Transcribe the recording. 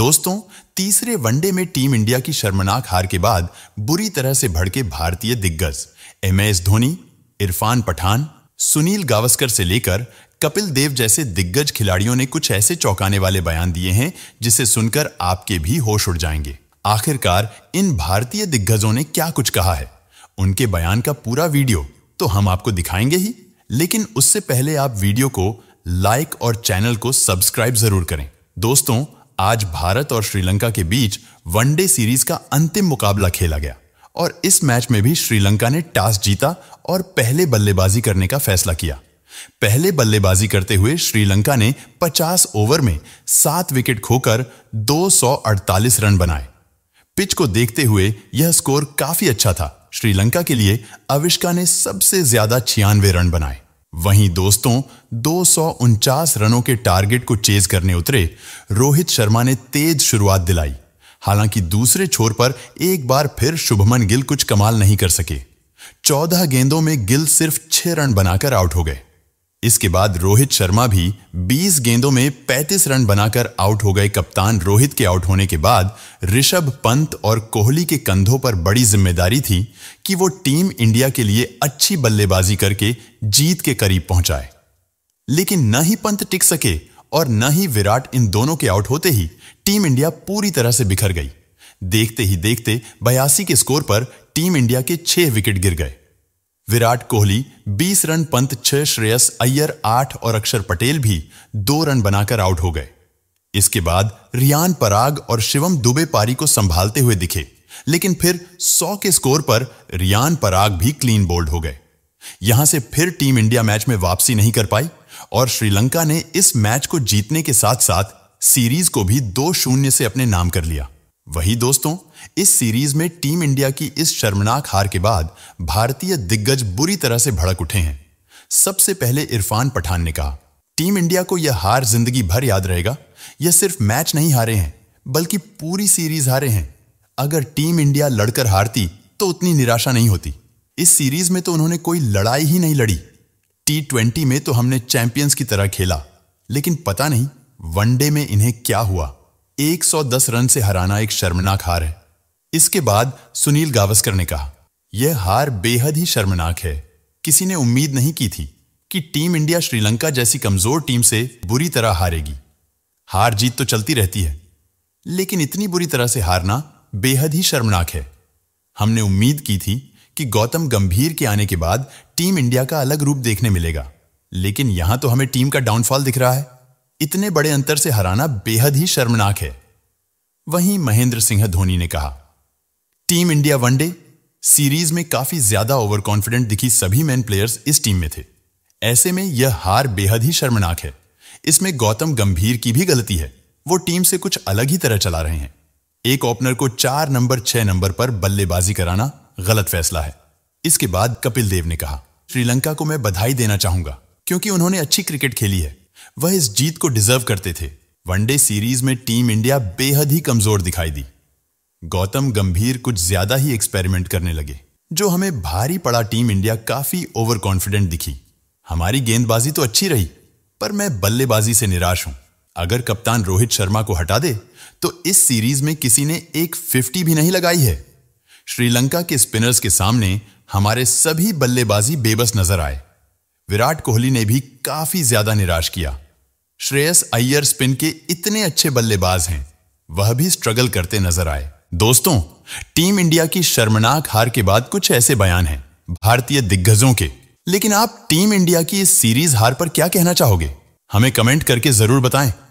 दोस्तों तीसरे वनडे में टीम इंडिया की शर्मनाक हार के बाद बुरी तरह से भड़के भारतीय दिग्गज एम एस धोनी इरफान पठान सुनील गावस्कर से लेकर कपिल देव जैसे दिग्गज खिलाड़ियों ने कुछ ऐसे चौंकाने वाले बयान दिए हैं जिसे सुनकर आपके भी होश उड़ जाएंगे आखिरकार इन भारतीय दिग्गजों ने क्या कुछ कहा है उनके बयान का पूरा वीडियो तो हम आपको दिखाएंगे ही लेकिन उससे पहले आप वीडियो को लाइक और चैनल को सब्सक्राइब जरूर करें दोस्तों आज भारत और श्रीलंका के बीच वनडे सीरीज का अंतिम मुकाबला खेला गया और इस मैच में भी श्रीलंका ने टॉस जीता और पहले बल्लेबाजी करने का फैसला किया पहले बल्लेबाजी करते हुए श्रीलंका ने 50 ओवर में सात विकेट खोकर 248 रन बनाए पिच को देखते हुए यह स्कोर काफी अच्छा था श्रीलंका के लिए अविष्का ने सबसे ज्यादा छियानवे रन बनाए वहीं दोस्तों दो रनों के टारगेट को चेज करने उतरे रोहित शर्मा ने तेज शुरुआत दिलाई हालांकि दूसरे छोर पर एक बार फिर शुभमन गिल कुछ कमाल नहीं कर सके चौदह गेंदों में गिल सिर्फ छह रन बनाकर आउट हो गए इसके बाद रोहित शर्मा भी 20 गेंदों में 35 रन बनाकर आउट हो गए कप्तान रोहित के आउट होने के बाद ऋषभ पंत और कोहली के कंधों पर बड़ी जिम्मेदारी थी कि वो टीम इंडिया के लिए अच्छी बल्लेबाजी करके जीत के करीब पहुंचाए लेकिन न ही पंत टिक सके और न ही विराट इन दोनों के आउट होते ही टीम इंडिया पूरी तरह से बिखर गई देखते ही देखते बयासी के स्कोर पर टीम इंडिया के छह विकेट गिर गए विराट कोहली 20 रन पंत छह श्रेयस अय्यर आठ और अक्षर पटेल भी दो रन बनाकर आउट हो गए इसके बाद रियान पराग और शिवम दुबे पारी को संभालते हुए दिखे लेकिन फिर 100 के स्कोर पर रियान पराग भी क्लीन बोल्ड हो गए यहां से फिर टीम इंडिया मैच में वापसी नहीं कर पाई और श्रीलंका ने इस मैच को जीतने के साथ साथ सीरीज को भी दो शून्य से अपने नाम कर लिया वही दोस्तों इस सीरीज में टीम इंडिया की इस शर्मनाक हार के बाद भारतीय दिग्गज बुरी तरह से भड़क उठे हैं सबसे पहले इरफान पठान ने कहा टीम इंडिया को यह हार जिंदगी भर याद रहेगा यह सिर्फ मैच नहीं हारे हैं बल्कि पूरी सीरीज हारे हैं अगर टीम इंडिया लड़कर हारती तो उतनी निराशा नहीं होती इस सीरीज में तो उन्होंने कोई लड़ाई ही नहीं लड़ी टी ट्वेंटी में तो हमने चैंपियंस की तरह खेला लेकिन पता नहीं वनडे में इन्हें क्या हुआ 110 रन से हराना एक शर्मनाक हार है इसके बाद सुनील गावस्कर ने कहा यह हार बेहद ही शर्मनाक है किसी ने उम्मीद नहीं की थी कि टीम इंडिया श्रीलंका जैसी कमजोर टीम से बुरी तरह हारेगी हार जीत तो चलती रहती है लेकिन इतनी बुरी तरह से हारना बेहद ही शर्मनाक है हमने उम्मीद की थी कि गौतम गंभीर के आने के बाद टीम इंडिया का अलग रूप देखने मिलेगा लेकिन यहां तो हमें टीम का डाउनफॉल दिख रहा है इतने बड़े अंतर से हराना बेहद ही शर्मनाक है वहीं महेंद्र सिंह धोनी ने कहा टीम इंडिया वनडे सीरीज में काफी ज्यादा ओवर कॉन्फिडेंट दिखी सभी मैन प्लेयर्स इस टीम में थे ऐसे में यह हार बेहद ही शर्मनाक है इसमें गौतम गंभीर की भी गलती है वो टीम से कुछ अलग ही तरह चला रहे हैं एक ओपनर को चार नंबर छह नंबर पर बल्लेबाजी कराना गलत फैसला है इसके बाद कपिल देव ने कहा श्रीलंका को मैं बधाई देना चाहूंगा क्योंकि उन्होंने अच्छी क्रिकेट खेली है वह इस जीत को डिजर्व करते थे वनडे सीरीज में टीम इंडिया बेहद ही कमजोर दिखाई दी गौतम गंभीर कुछ ज्यादा ही एक्सपेरिमेंट करने लगे जो हमें भारी पड़ा टीम इंडिया काफी ओवर कॉन्फिडेंट दिखी हमारी गेंदबाजी तो अच्छी रही पर मैं बल्लेबाजी से निराश हूं अगर कप्तान रोहित शर्मा को हटा दे तो इस सीरीज में किसी ने एक फिफ्टी भी नहीं लगाई है श्रीलंका के स्पिनर्स के सामने हमारे सभी बल्लेबाजी बेबस नजर आए विराट कोहली ने भी काफी ज्यादा निराश किया श्रेयस अय्यर स्पिन के इतने अच्छे बल्लेबाज हैं वह भी स्ट्रगल करते नजर आए दोस्तों टीम इंडिया की शर्मनाक हार के बाद कुछ ऐसे बयान हैं भारतीय दिग्गजों के लेकिन आप टीम इंडिया की इस सीरीज हार पर क्या कहना चाहोगे हमें कमेंट करके जरूर बताएं